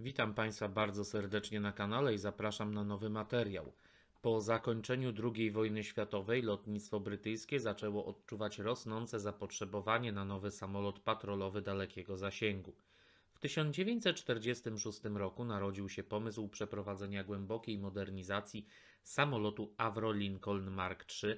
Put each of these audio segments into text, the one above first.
Witam Państwa bardzo serdecznie na kanale i zapraszam na nowy materiał. Po zakończeniu II wojny światowej lotnictwo brytyjskie zaczęło odczuwać rosnące zapotrzebowanie na nowy samolot patrolowy dalekiego zasięgu. W 1946 roku narodził się pomysł przeprowadzenia głębokiej modernizacji samolotu Avro Lincoln Mark III.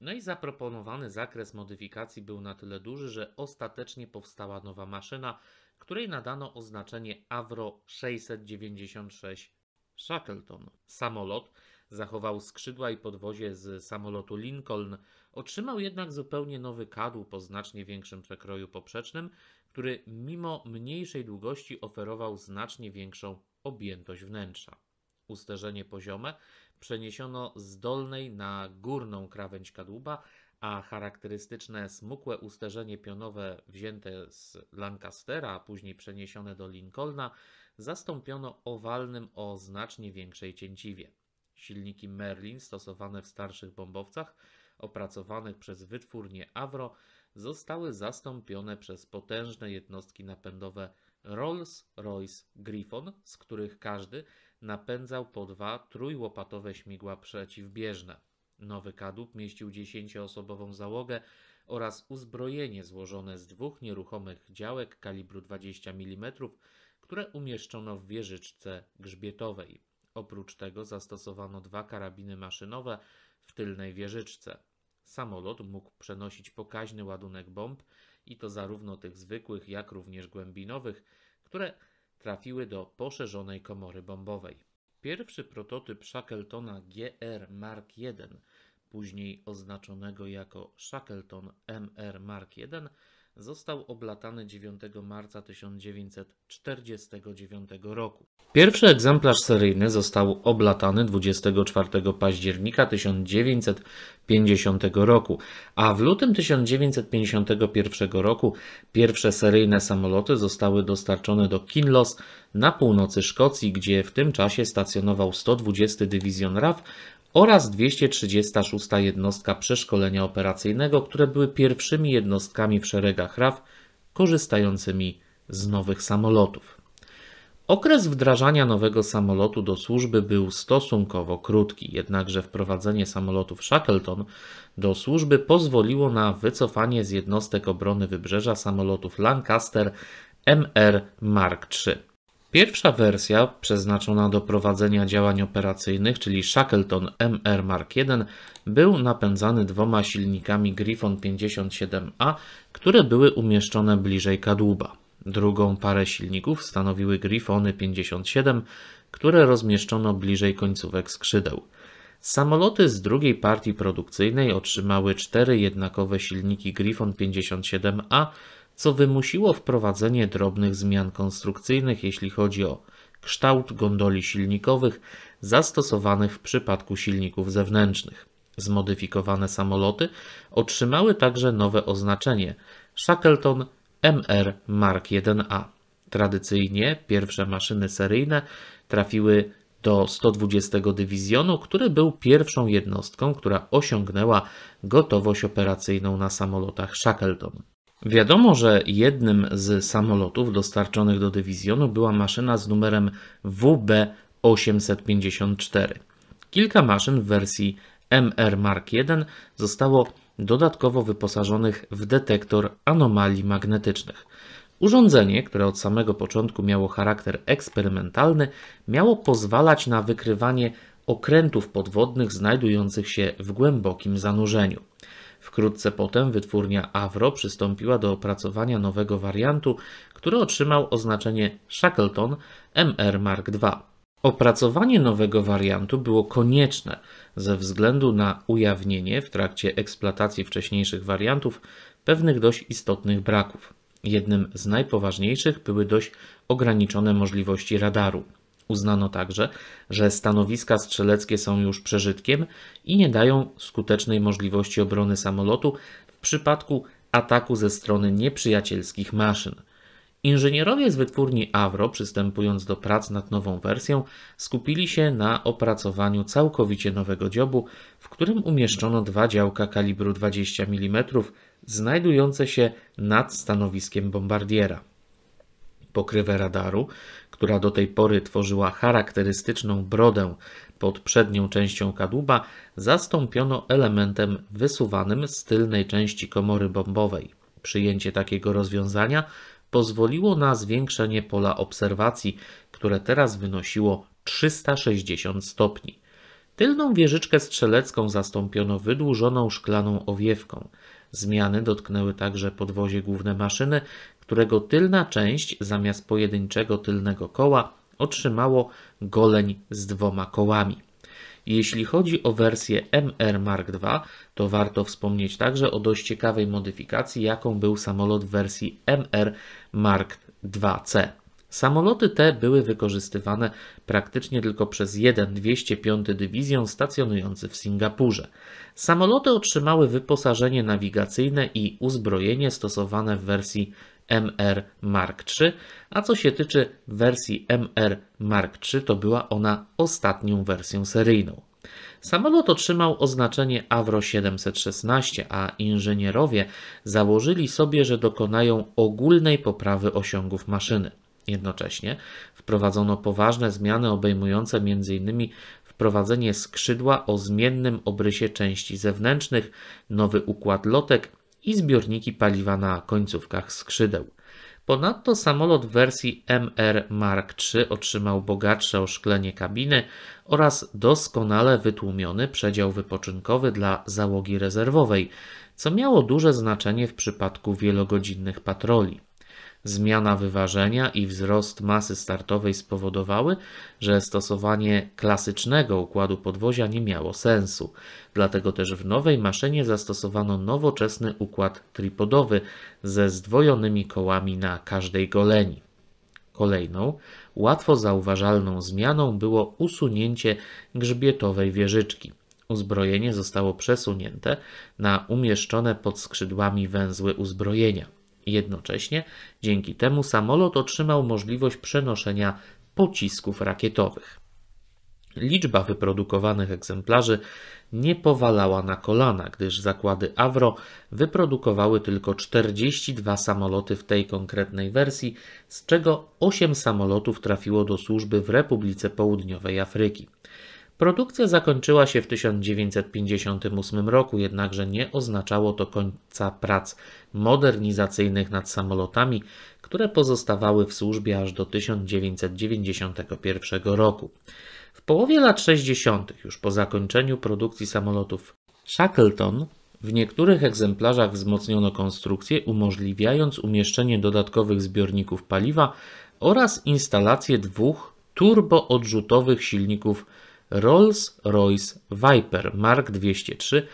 No i zaproponowany zakres modyfikacji był na tyle duży, że ostatecznie powstała nowa maszyna, której nadano oznaczenie Avro 696 Shackleton. Samolot zachował skrzydła i podwozie z samolotu Lincoln, otrzymał jednak zupełnie nowy kadłub po znacznie większym przekroju poprzecznym, który mimo mniejszej długości oferował znacznie większą objętość wnętrza. Usterzenie poziome przeniesiono z dolnej na górną krawędź kadłuba, a charakterystyczne smukłe usterzenie pionowe wzięte z Lancastera, a później przeniesione do Lincolna, zastąpiono owalnym o znacznie większej cięciwie. Silniki Merlin stosowane w starszych bombowcach opracowanych przez wytwórnię Avro zostały zastąpione przez potężne jednostki napędowe Rolls-Royce Griffon, z których każdy napędzał po dwa trójłopatowe śmigła przeciwbieżne. Nowy kadłub mieścił dziesięcioosobową załogę oraz uzbrojenie złożone z dwóch nieruchomych działek kalibru 20 mm, które umieszczono w wieżyczce grzbietowej. Oprócz tego zastosowano dwa karabiny maszynowe w tylnej wieżyczce. Samolot mógł przenosić pokaźny ładunek bomb i to zarówno tych zwykłych, jak również głębinowych, które trafiły do poszerzonej komory bombowej. Pierwszy prototyp Shackletona GR Mark I, później oznaczonego jako Shackleton MR Mark I, został oblatany 9 marca 1949 roku. Pierwszy egzemplarz seryjny został oblatany 24 października 1950 roku, a w lutym 1951 roku pierwsze seryjne samoloty zostały dostarczone do Kinloss na północy Szkocji, gdzie w tym czasie stacjonował 120 Dywizjon RAF oraz 236 jednostka przeszkolenia operacyjnego, które były pierwszymi jednostkami w szeregach RAF korzystającymi z nowych samolotów. Okres wdrażania nowego samolotu do służby był stosunkowo krótki, jednakże wprowadzenie samolotów Shackleton do służby pozwoliło na wycofanie z jednostek obrony wybrzeża samolotów Lancaster MR Mark III. Pierwsza wersja, przeznaczona do prowadzenia działań operacyjnych, czyli Shackleton MR Mark I, był napędzany dwoma silnikami Griffon 57A, które były umieszczone bliżej kadłuba. Drugą parę silników stanowiły Griffony 57, które rozmieszczono bliżej końcówek skrzydeł. Samoloty z drugiej partii produkcyjnej otrzymały cztery jednakowe silniki Griffon 57A, co wymusiło wprowadzenie drobnych zmian konstrukcyjnych, jeśli chodzi o kształt gondoli silnikowych zastosowanych w przypadku silników zewnętrznych. Zmodyfikowane samoloty otrzymały także nowe oznaczenie Shackleton MR Mark 1A. Tradycyjnie pierwsze maszyny seryjne trafiły do 120 Dywizjonu, który był pierwszą jednostką, która osiągnęła gotowość operacyjną na samolotach Shackleton. Wiadomo, że jednym z samolotów dostarczonych do dywizjonu była maszyna z numerem WB-854. Kilka maszyn w wersji MR Mark I zostało dodatkowo wyposażonych w detektor anomalii magnetycznych. Urządzenie, które od samego początku miało charakter eksperymentalny, miało pozwalać na wykrywanie okrętów podwodnych znajdujących się w głębokim zanurzeniu. Wkrótce potem wytwórnia Avro przystąpiła do opracowania nowego wariantu, który otrzymał oznaczenie Shackleton MR Mark II. Opracowanie nowego wariantu było konieczne ze względu na ujawnienie w trakcie eksploatacji wcześniejszych wariantów pewnych dość istotnych braków. Jednym z najpoważniejszych były dość ograniczone możliwości radaru. Uznano także, że stanowiska strzeleckie są już przeżytkiem i nie dają skutecznej możliwości obrony samolotu w przypadku ataku ze strony nieprzyjacielskich maszyn. Inżynierowie z wytwórni Avro, przystępując do prac nad nową wersją, skupili się na opracowaniu całkowicie nowego dziobu, w którym umieszczono dwa działka kalibru 20 mm, znajdujące się nad stanowiskiem bombardiera. Pokrywę radaru, która do tej pory tworzyła charakterystyczną brodę pod przednią częścią kadłuba, zastąpiono elementem wysuwanym z tylnej części komory bombowej. Przyjęcie takiego rozwiązania pozwoliło na zwiększenie pola obserwacji, które teraz wynosiło 360 stopni. Tylną wieżyczkę strzelecką zastąpiono wydłużoną szklaną owiewką. Zmiany dotknęły także podwozie główne maszyny, którego tylna część zamiast pojedynczego tylnego koła otrzymało goleń z dwoma kołami. Jeśli chodzi o wersję MR Mark II, to warto wspomnieć także o dość ciekawej modyfikacji, jaką był samolot w wersji MR Mark II-C. Samoloty te były wykorzystywane praktycznie tylko przez jeden 205 Dywizjon stacjonujący w Singapurze. Samoloty otrzymały wyposażenie nawigacyjne i uzbrojenie stosowane w wersji MR Mark III, a co się tyczy wersji MR Mark III, to była ona ostatnią wersją seryjną. Samolot otrzymał oznaczenie Avro 716, a inżynierowie założyli sobie, że dokonają ogólnej poprawy osiągów maszyny. Jednocześnie wprowadzono poważne zmiany obejmujące m.in. wprowadzenie skrzydła o zmiennym obrysie części zewnętrznych, nowy układ lotek, i zbiorniki paliwa na końcówkach skrzydeł. Ponadto samolot w wersji MR Mark III otrzymał bogatsze oszklenie kabiny oraz doskonale wytłumiony przedział wypoczynkowy dla załogi rezerwowej, co miało duże znaczenie w przypadku wielogodzinnych patroli zmiana wyważenia i wzrost masy startowej spowodowały, że stosowanie klasycznego układu podwozia nie miało sensu. Dlatego też w nowej maszynie zastosowano nowoczesny układ tripodowy ze zdwojonymi kołami na każdej goleni. Kolejną, łatwo zauważalną zmianą było usunięcie grzbietowej wieżyczki. Uzbrojenie zostało przesunięte na umieszczone pod skrzydłami węzły uzbrojenia. Jednocześnie dzięki temu samolot otrzymał możliwość przenoszenia pocisków rakietowych. Liczba wyprodukowanych egzemplarzy nie powalała na kolana, gdyż zakłady Avro wyprodukowały tylko 42 samoloty w tej konkretnej wersji, z czego 8 samolotów trafiło do służby w Republice Południowej Afryki. Produkcja zakończyła się w 1958 roku, jednakże nie oznaczało to końca prac modernizacyjnych nad samolotami, które pozostawały w służbie aż do 1991 roku. W połowie lat 60., już po zakończeniu produkcji samolotów Shackleton, w niektórych egzemplarzach wzmocniono konstrukcję, umożliwiając umieszczenie dodatkowych zbiorników paliwa oraz instalację dwóch turboodrzutowych silników Rolls-Royce Viper Mark 203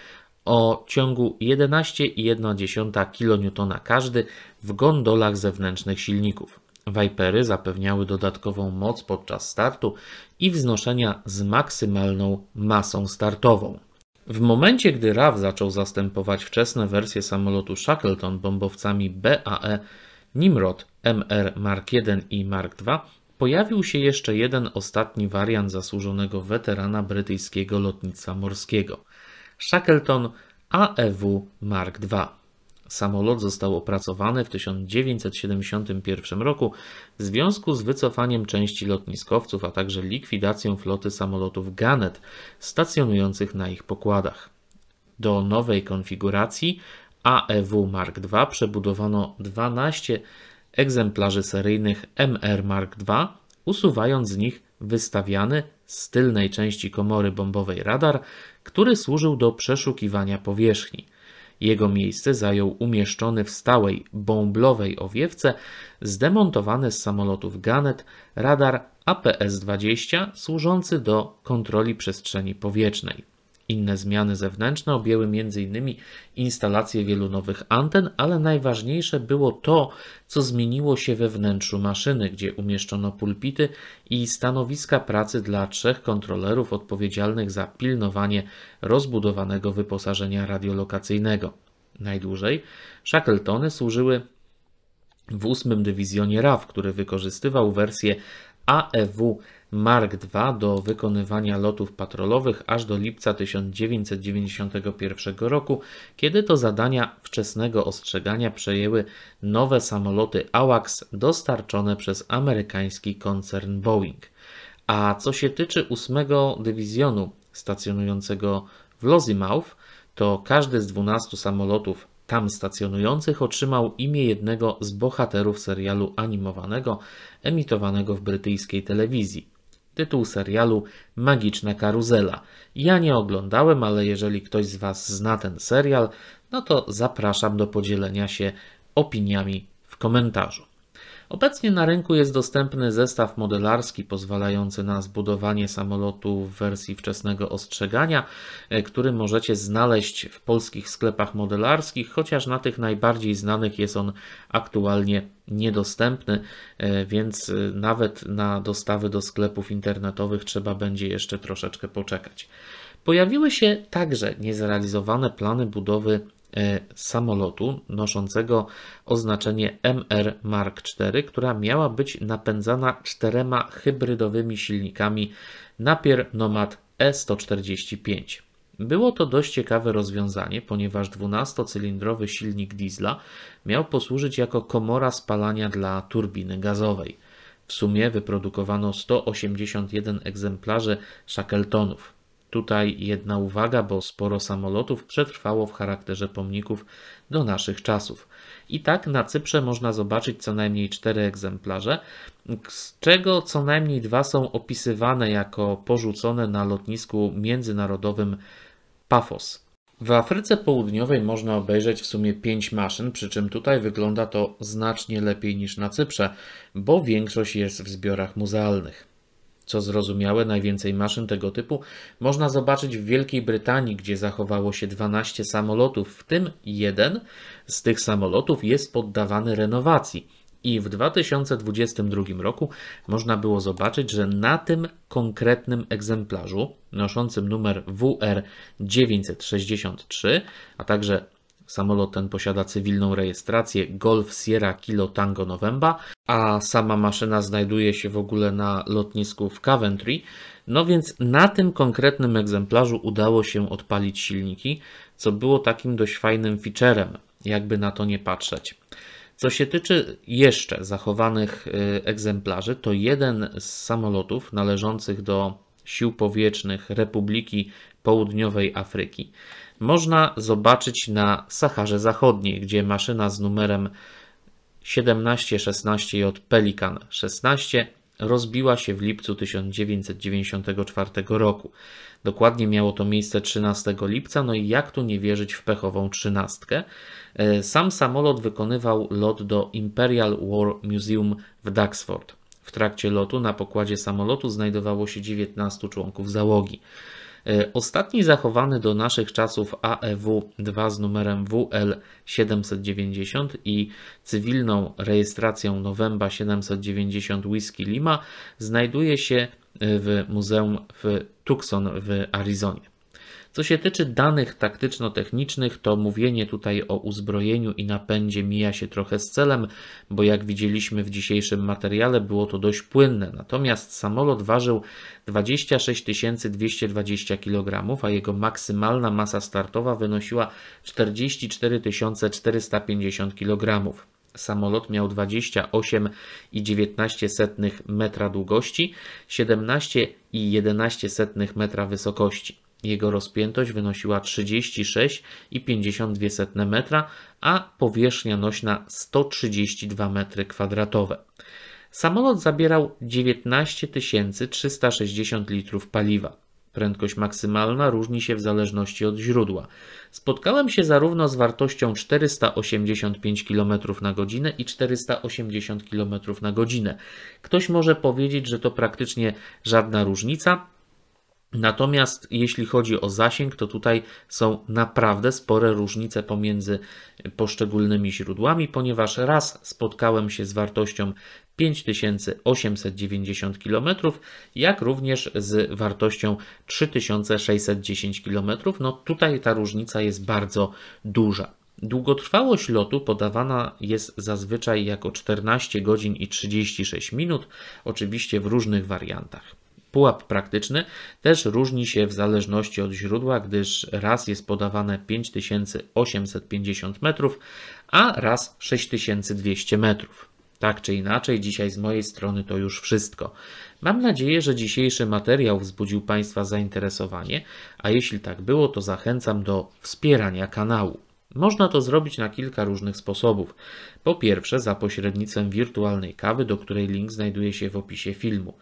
o ciągu 11,1 kN każdy w gondolach zewnętrznych silników. Vipery zapewniały dodatkową moc podczas startu i wznoszenia z maksymalną masą startową. W momencie, gdy RAW zaczął zastępować wczesne wersje samolotu Shackleton bombowcami BAE Nimrod MR Mark I i Mark II, Pojawił się jeszcze jeden ostatni wariant zasłużonego weterana brytyjskiego lotnictwa morskiego Shackleton AEW Mark II. Samolot został opracowany w 1971 roku w związku z wycofaniem części lotniskowców, a także likwidacją floty samolotów Gannet stacjonujących na ich pokładach. Do nowej konfiguracji AEW Mark II przebudowano 12 egzemplarzy seryjnych MR Mark II, usuwając z nich wystawiany z tylnej części komory bombowej radar, który służył do przeszukiwania powierzchni. Jego miejsce zajął umieszczony w stałej, bąblowej owiewce zdemontowany z samolotów Gannet radar APS-20 służący do kontroli przestrzeni powietrznej. Inne zmiany zewnętrzne objęły m.in. instalację wielu nowych anten, ale najważniejsze było to, co zmieniło się we wnętrzu maszyny, gdzie umieszczono pulpity i stanowiska pracy dla trzech kontrolerów odpowiedzialnych za pilnowanie rozbudowanego wyposażenia radiolokacyjnego. Najdłużej Shackletony służyły w 8 Dywizjonie RAF, który wykorzystywał wersję AEW Mark II do wykonywania lotów patrolowych aż do lipca 1991 roku, kiedy to zadania wczesnego ostrzegania przejęły nowe samoloty AWACS dostarczone przez amerykański koncern Boeing. A co się tyczy 8 Dywizjonu stacjonującego w Losimouth, to każdy z 12 samolotów tam stacjonujących otrzymał imię jednego z bohaterów serialu animowanego emitowanego w brytyjskiej telewizji tytuł serialu Magiczna Karuzela. Ja nie oglądałem, ale jeżeli ktoś z Was zna ten serial, no to zapraszam do podzielenia się opiniami w komentarzu. Obecnie na rynku jest dostępny zestaw modelarski pozwalający na zbudowanie samolotu w wersji wczesnego ostrzegania, e, który możecie znaleźć w polskich sklepach modelarskich, chociaż na tych najbardziej znanych jest on aktualnie niedostępny, e, więc e, nawet na dostawy do sklepów internetowych trzeba będzie jeszcze troszeczkę poczekać. Pojawiły się także niezrealizowane plany budowy E, samolotu noszącego oznaczenie MR Mark IV, która miała być napędzana czterema hybrydowymi silnikami Napier Nomad E145. Było to dość ciekawe rozwiązanie, ponieważ 12-cylindrowy silnik diesla miał posłużyć jako komora spalania dla turbiny gazowej. W sumie wyprodukowano 181 egzemplarzy Shackletonów. Tutaj jedna uwaga, bo sporo samolotów przetrwało w charakterze pomników do naszych czasów. I tak na Cyprze można zobaczyć co najmniej cztery egzemplarze, z czego co najmniej dwa są opisywane jako porzucone na lotnisku międzynarodowym Pafos. W Afryce Południowej można obejrzeć w sumie 5 maszyn, przy czym tutaj wygląda to znacznie lepiej niż na Cyprze, bo większość jest w zbiorach muzealnych. Co zrozumiałe, najwięcej maszyn tego typu można zobaczyć w Wielkiej Brytanii, gdzie zachowało się 12 samolotów, w tym jeden z tych samolotów jest poddawany renowacji. I w 2022 roku można było zobaczyć, że na tym konkretnym egzemplarzu noszącym numer WR 963, a także Samolot ten posiada cywilną rejestrację Golf Sierra Kilo Tango Nowemba, a sama maszyna znajduje się w ogóle na lotnisku w Coventry. No więc na tym konkretnym egzemplarzu udało się odpalić silniki, co było takim dość fajnym featurem, jakby na to nie patrzeć. Co się tyczy jeszcze zachowanych y, egzemplarzy, to jeden z samolotów należących do Sił Powietrznych Republiki Południowej Afryki można zobaczyć na Saharze Zachodniej, gdzie maszyna z numerem 1716 od Pelikan 16 rozbiła się w lipcu 1994 roku. Dokładnie miało to miejsce 13 lipca, no i jak tu nie wierzyć w pechową trzynastkę? E, sam samolot wykonywał lot do Imperial War Museum w Duxford. W trakcie lotu na pokładzie samolotu znajdowało się 19 członków załogi. E, ostatni zachowany do naszych czasów AEW-2 z numerem WL790 i cywilną rejestracją Novemba 790 Whisky Lima znajduje się e, w muzeum w Tucson w Arizonie. Co się tyczy danych taktyczno-technicznych, to mówienie tutaj o uzbrojeniu i napędzie mija się trochę z celem, bo jak widzieliśmy w dzisiejszym materiale, było to dość płynne. Natomiast samolot ważył 26 220 kg, a jego maksymalna masa startowa wynosiła 44 450 kg. Samolot miał 28,19 metra długości, 17,11 metra wysokości. Jego rozpiętość wynosiła 36,52 m, a powierzchnia nośna 132 m2. Samolot zabierał 19 360 litrów paliwa. Prędkość maksymalna różni się w zależności od źródła. Spotkałem się zarówno z wartością 485 km na godzinę i 480 km na godzinę. Ktoś może powiedzieć, że to praktycznie żadna różnica, Natomiast jeśli chodzi o zasięg, to tutaj są naprawdę spore różnice pomiędzy poszczególnymi źródłami, ponieważ raz spotkałem się z wartością 5890 km, jak również z wartością 3610 km. No tutaj ta różnica jest bardzo duża. Długotrwałość lotu podawana jest zazwyczaj jako 14 godzin i 36 minut, oczywiście w różnych wariantach pułap praktyczny też różni się w zależności od źródła, gdyż raz jest podawane 5850 metrów, a raz 6200 metrów. Tak czy inaczej, dzisiaj z mojej strony to już wszystko. Mam nadzieję, że dzisiejszy materiał wzbudził Państwa zainteresowanie, a jeśli tak było, to zachęcam do wspierania kanału. Można to zrobić na kilka różnych sposobów. Po pierwsze, za pośrednictwem wirtualnej kawy, do której link znajduje się w opisie filmu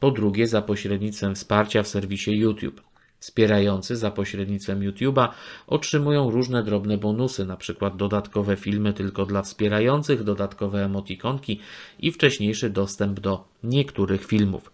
po drugie za pośrednictwem wsparcia w serwisie YouTube. Wspierający za pośrednictwem YouTube'a otrzymują różne drobne bonusy, np. dodatkowe filmy tylko dla wspierających, dodatkowe emotikonki i wcześniejszy dostęp do niektórych filmów.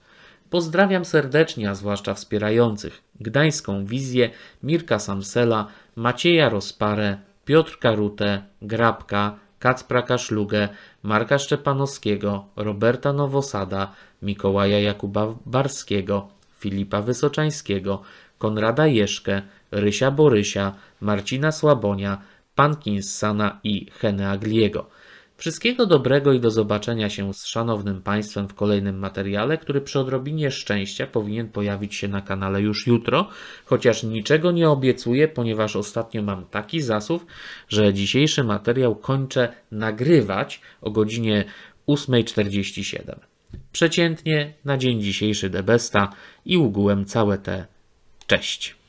Pozdrawiam serdecznie, a zwłaszcza wspierających Gdańską Wizję, Mirka Samsela, Macieja Rozparę, Piotrka Rutę, Grabka, Kacpraka Kaszlugę, Marka Szczepanowskiego, Roberta Nowosada, Mikołaja Jakuba Barskiego, Filipa Wysoczańskiego, Konrada Jeszkę, Rysia Borysia, Marcina Słabonia, Pankinsana i Hene Agliego. Wszystkiego dobrego i do zobaczenia się z szanownym Państwem w kolejnym materiale, który przy odrobinie szczęścia powinien pojawić się na kanale już jutro, chociaż niczego nie obiecuję, ponieważ ostatnio mam taki zasów, że dzisiejszy materiał kończę nagrywać o godzinie 8.47. Przeciętnie na dzień dzisiejszy debesta i ugułem całe te cześć.